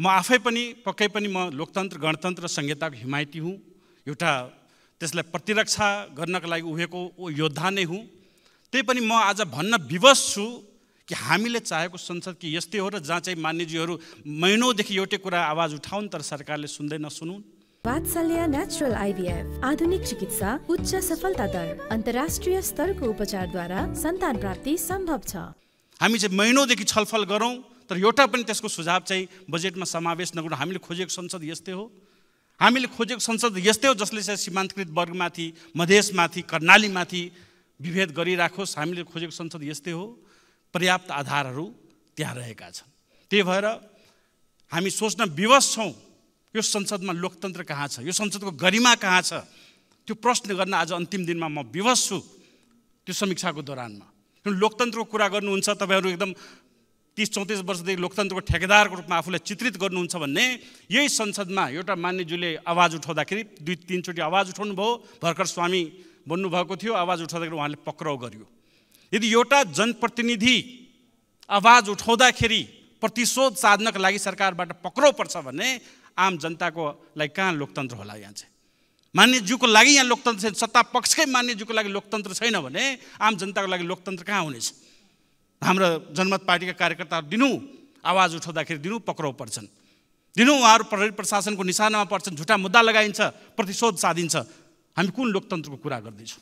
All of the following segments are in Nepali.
म आफै पनि पक्कै पनि म लोकतन्त्र गणतन्त्र संहिताको हिमायती हुँ एउटा त्यसलाई प्रतिरक्षा गर्नको लागि उभिएको योद्धा नै हुँ त्यही पनि म आज भन्न विवश छु कि हामीले चाहेको संसद कि यस्तै हो र जहाँ चाहिँ मान्यजीहरू महिनौदेखि एउटै कुरा आवाज उठाउन् तर सरकारले सुन्दै नसुनुन् वात्सल्य नेचुरल आइभीएफ आधुनिक चिकित्सा उच्च सफलता दर अन्तर्राष्ट्रिय स्तरको उपचारद्वारा सन्तान प्राप्ति सम्भव छ हामी चाहिँ महिनौदेखि छलफल गरौँ तर एउटा पनि त्यसको सुझाव चाहिँ बजेटमा समावेश नगर्नु हामीले खोजेको संसद यस्तै हो हामीले खोजेको संसद यस्तै हो जसले चाहिँ सीमान्तकृत वर्गमाथि मधेसमाथि कर्णालीमाथि विभेद गरिराखोस् हामीले खोजेको संसद यस्तै हो पर्याप्त आधारहरू त्यहाँ रहेका छन् त्यही भएर हामी सोच्न विवश छौँ यो संसदमा लोकतन्त्र कहाँ छ यो संसदको गरिमा कहाँ छ त्यो प्रश्न गर्न आज अन्तिम दिनमा म विवश छु त्यो समीक्षाको दौरानमा लोकतन्त्रको कुरा गर्नुहुन्छ तपाईँहरू एकदम तिस चौतिस वर्षदेखि लोकतन्त्रको ठेकेदारको रूपमा आफूलाई चित्रित गर्नुहुन्छ भन्ने यही संसदमा एउटा मान्यज्यूले आवाज उठाउँदाखेरि दुई तिनचोटि आवाज उठाउनु भयो भर्खर स्वामी बन्नुभएको थियो आवाज उठाउँदाखेरि उहाँले पक्राउ गर्यो यदि एउटा जनप्रतिनिधि आवाज उठाउँदाखेरि प्रतिशोध साधनको लागि सरकारबाट पक्राउ पर्छ भने आम जनताको लागि कहाँ लोकतन्त्र होला यहाँ चाहिँ मान्यज्यूको लागि यहाँ लोकतन्त्र छैन सत्ता पक्षकै मान्यज्यूको लागि लोकतन्त्र छैन भने आम जनताको लागि लोकतन्त्र कहाँ हुनेछ हाम्रो जनमत पार्टीका कार्यकर्ताहरू दिनु आवाज उठाउँदाखेरि दिनु पक्राउ पर्छन् दिनु उहाँहरू प्रहरी प्रशासनको निशानामा पर्छन् झुटा मुद्दा लगाइन्छ प्रतिशोध साधिन्छ हामी कुन लोकतन्त्रको कुरा गर्दैछौँ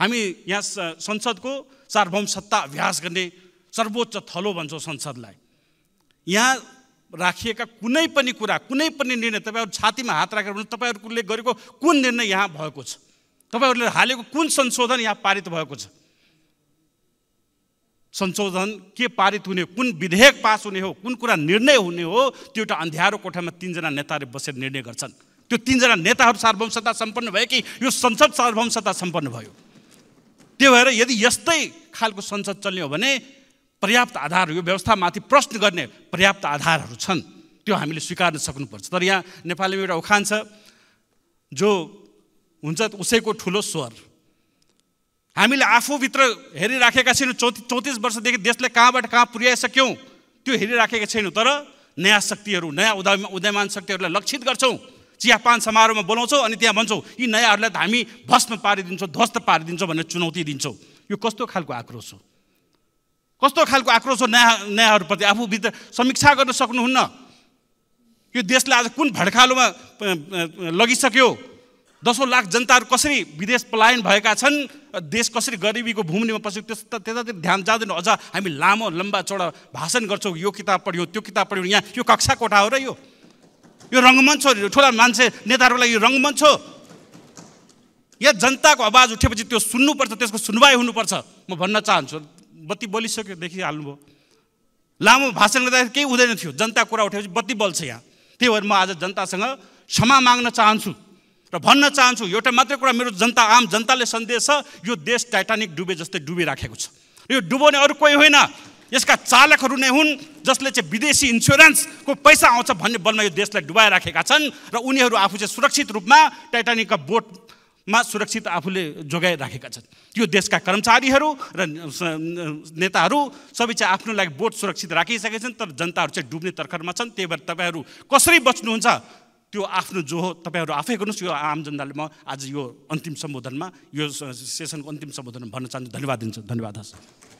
हामी यहाँ संसदको सार्वभौम सत्ता अभ्यास गर्ने सर्वोच्च थलो भन्छौँ संसदलाई यहाँ राखिएका कुनै पनि कुरा कुनै पनि निर्णय तपाईँहरू छातीमा हात राखेर भन्नु तपाईँहरूले गरेको कुन निर्णय यहाँ भएको छ तपाईँहरूले हालेको कुन संशोधन यहाँ पारित भएको छ संशोधन के पारित हुने कुन विधेयक पास हुने हो कुन कुरा निर्णय हुने हो त्यो एउटा अन्ध्यारो कोठामा तिनजना नेताले बसेर निर्णय गर्छन् त्यो तिनजना नेताहरू सार्वभौमसत्ता सम्पन्न भयो कि यो संसद सार्वभौमसत्ता सम्पन्न भयो त्यो भएर यदि यस्तै खालको संसद चल्ने हो भने पर्याप्त आधार यो व्यवस्थामाथि प्रश्न गर्ने पर्याप्त आधारहरू छन् त्यो हामीले स्वीकार्न सक्नुपर्छ तर यहाँ नेपालीमा एउटा उखान छ जो हुन्छ उसैको ठुलो स्वर हामीले आफूभित्र हेरिराखेका छैनौँ चौति चौतिस वर्षदेखि देशले कहाँबाट कहाँ पुर्याइसक्यौँ त्यो हेरिराखेका छैनौँ तर नयाँ शक्तिहरू नयाँ उदय उदयमान शक्तिहरूलाई लक्षित गर्छौँ चियापान समारोहमा बोलाउँछौँ अनि त्यहाँ भन्छौँ यी नयाँहरूलाई त हामी भस्म पारिदिन्छौँ ध्वस्त पारिदिन्छौँ भनेर चुनौती दिन्छौँ यो कस्तो खालको आक्रोश हो कस्तो खालको आक्रोश हो नयाँ नयाँहरूप्रति आफूभित्र समीक्षा गर्न सक्नुहुन्न यो देशलाई आज कुन भड्कालोमा लगिसक्यो दसौँ लाख जनताहरू कसरी विदेश पलायन भएका छन् देश कसरी गरिबीको भूमिमा पसेको त्यस त्यतातिर ध्यान जाँदैन अझ हामी लामो लम्बा चौडा भाषण गर्छौँ यो किताब पढ्यौँ त्यो किताब पढ्यौँ यहाँ यो कक्षा कोठा हो र यो यो रङ्गमञ्च हो ठुला मान्छे नेताहरूको यो रङ्गमञ्च हो या जनताको आवाज उठेपछि त्यो सुन्नुपर्छ त्यसको सुनवाई हुनुपर्छ म भन्न चाहन्छु बत्ती बलिसक्यो देखिहाल्नुभयो लामो भाषण गर्दाखेरि केही हुँदैन थियो जनताको कुरा उठेपछि बत्ती बल्छ यहाँ त्यही भएर म आज जनतासँग क्षमा माग्न चाहन्छु र भन्न चाहन्छु एउटा मात्रै कुरा मेरो जनता आम जनताले सन्देश छ यो देश टाइटानिक डुबे जस्तै डुबिराखेको छ यो डुबाउने अरू कोही होइन यसका चालकहरू नै हुन् जसले चाहिँ विदेशी इन्सुरेन्सको पैसा आउँछ भन्ने बलमा यो देशलाई डुबाइराखेका छन् र उनीहरू आफू चाहिँ सुरक्षित रूपमा टाइटानिकका बोटमा सुरक्षित आफूले जोगाइराखेका छन् यो देशका कर्मचारीहरू र नेताहरू सबै चाहिँ आफ्नो लागि बोट सुरक्षित राखिसकेका छन् तर जनताहरू चाहिँ डुब्ने तर्खरमा छन् त्यही भएर तपाईँहरू कसरी बच्नुहुन्छ त्यो आफ्नो जो हो तपाईँहरू आफै गर्नुहोस् यो आम जनताले म आज यो अन्तिम सम्बोधनमा यो सेसनको अन्तिम सम्बोधनमा भन्न चाहन्छु धन्यवाद दिन्छु धन्यवाद हस्